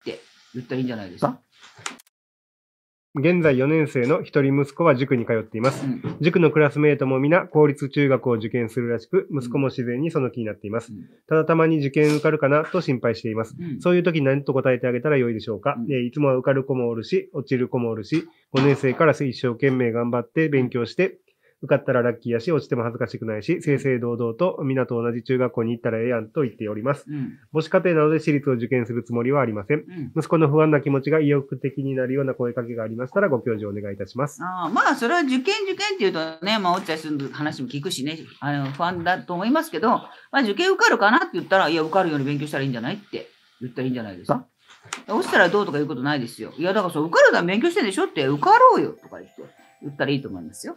って言ったらいいんじゃないですか。現在4年生の一人息子は塾に通っています。うん、塾のクラスメートも皆公立中学を受験するらしく、息子も自然にその気になっています。うん、ただたまに受験受かるかなと心配しています。うん、そういう時何と答えてあげたらよいでしょうか、えー、いつもは受かる子もおるし、落ちる子もおるし、5年生から一生懸命頑張って勉強して、受かったらラッキーやし、落ちても恥ずかしくないし、正々堂々と皆と同じ中学校に行ったらええやんと言っております。うん、母子家庭などで私立を受験するつもりはありません。うん、息子の不安な気持ちが意欲的になるような声かけがありましたらご教授お願いいたします。あまあ、それは受験受験っていうとね、まあ、落ちたりする話も聞くしね、あの不安だと思いますけど、まあ、受験受かるかなって言ったら、いや、受かるように勉強したらいいんじゃないって言ったらいいんじゃないですか。落ちたらどうとかいうことないですよ。いや、だからそう、受かるなら勉強してんでしょって、受かろうよとか言って、言ったらいいと思いますよ。